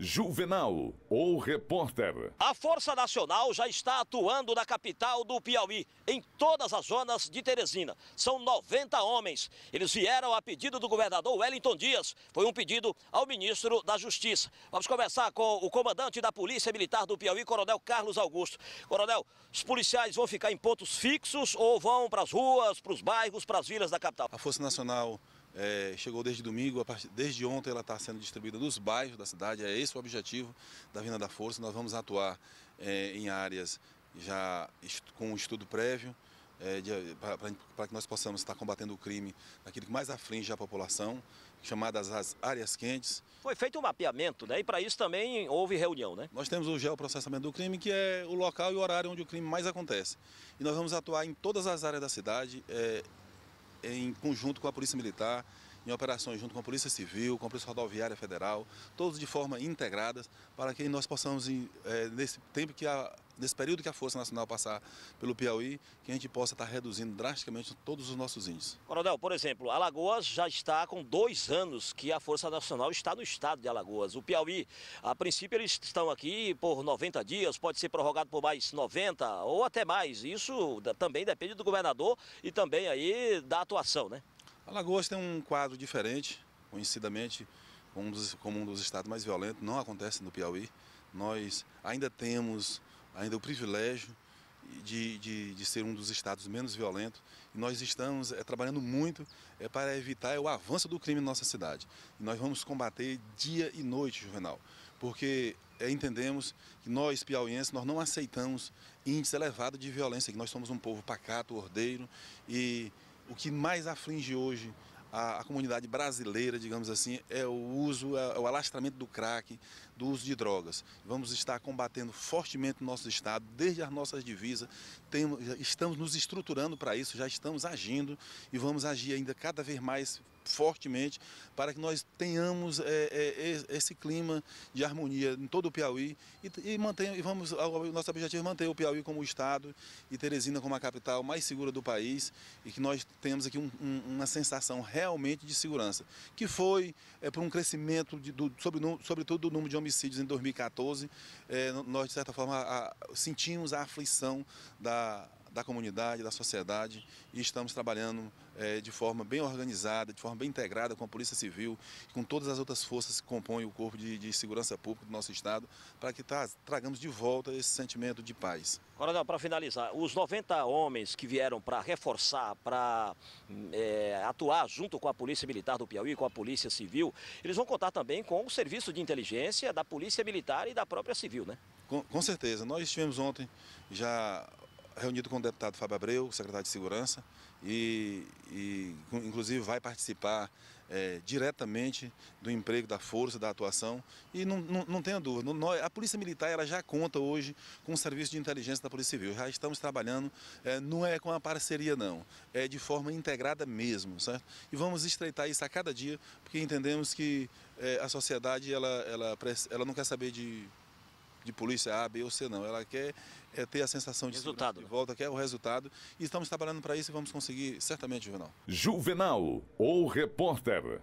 Juvenal, ou repórter. A Força Nacional já está atuando na capital do Piauí, em todas as zonas de Teresina. São 90 homens. Eles vieram a pedido do governador Wellington Dias. Foi um pedido ao ministro da Justiça. Vamos conversar com o comandante da Polícia Militar do Piauí, Coronel Carlos Augusto. Coronel, os policiais vão ficar em pontos fixos ou vão para as ruas, para os bairros, para as vilas da capital? A Força Nacional é, chegou desde domingo, partir, desde ontem ela está sendo distribuída nos bairros da cidade, é esse o objetivo da Vinda da Força. Nós vamos atuar é, em áreas já com um estudo prévio, é, para que nós possamos estar combatendo o crime naquilo que mais aflige a população, chamadas as áreas quentes. Foi feito um mapeamento, né? E para isso também houve reunião, né? Nós temos o geoprocessamento do crime, que é o local e o horário onde o crime mais acontece. E nós vamos atuar em todas as áreas da cidade, é, em conjunto com a Polícia Militar, em operações junto com a Polícia Civil, com a Polícia Rodoviária Federal, todos de forma integradas, para que nós possamos, eh, nesse tempo que a nesse período que a Força Nacional passar pelo Piauí, que a gente possa estar reduzindo drasticamente todos os nossos índices. Coronel, por exemplo, Alagoas já está com dois anos que a Força Nacional está no estado de Alagoas. O Piauí, a princípio, eles estão aqui por 90 dias, pode ser prorrogado por mais 90 ou até mais. Isso também depende do governador e também aí da atuação, né? Alagoas tem um quadro diferente, conhecidamente um dos, como um dos estados mais violentos, não acontece no Piauí. Nós ainda temos ainda o privilégio de, de, de, ser um dos estados menos violentos. E nós estamos é, trabalhando muito é, para evitar o avanço do crime na nossa cidade. E nós vamos combater dia e noite, Juvenal, porque é, entendemos que nós, piauienses, nós não aceitamos índice elevado de violência, que nós somos um povo pacato, ordeiro, e o que mais aflige hoje a, a, comunidade brasileira, digamos assim, é o uso, é, é o alastramento do crack, do uso de drogas. Vamos estar combatendo fortemente o nosso Estado, desde as nossas divisas, temos, estamos nos estruturando para isso, já estamos agindo e vamos agir ainda cada vez mais fortemente para que nós tenhamos é, é, esse clima de harmonia em todo o Piauí e, e, e vamos, o nosso objetivo é manter o Piauí como estado e Teresina como a capital mais segura do país e que nós temos aqui um, um, uma sensação realmente de segurança, que foi é, por um crescimento, de, do, sobre, sobretudo do número de homicídios em 2014, é, nós de certa forma a, sentimos a aflição da da comunidade, da sociedade e estamos trabalhando é, de forma bem organizada, de forma bem integrada com a Polícia Civil, com todas as outras forças que compõem o Corpo de, de Segurança Pública do nosso Estado, para que tá, tragamos de volta esse sentimento de paz. Coronel, para finalizar, os 90 homens que vieram para reforçar, para é, atuar junto com a Polícia Militar do Piauí, com a Polícia Civil, eles vão contar também com o Serviço de Inteligência da Polícia Militar e da própria Civil, né? Com, com, certeza. Nós tivemos ontem já reunido com o deputado Fábio Abreu, secretário de Segurança, e, e inclusive vai participar é, diretamente do emprego, da força, da atuação. E não, não, não tenha dúvida, é, a Polícia Militar ela já conta hoje com o Serviço de Inteligência da Polícia Civil. Já estamos trabalhando, é, não é com a parceria não, é de forma integrada mesmo, certo? E vamos estreitar isso a cada dia, porque entendemos que é, a sociedade ela, ela, ela não quer saber de de polícia A, B ou C, não. Ela quer é, ter a sensação de resultado, de né? volta, quer o resultado. E estamos trabalhando para isso e vamos conseguir certamente, Juvenal. Juvenal, ou repórter.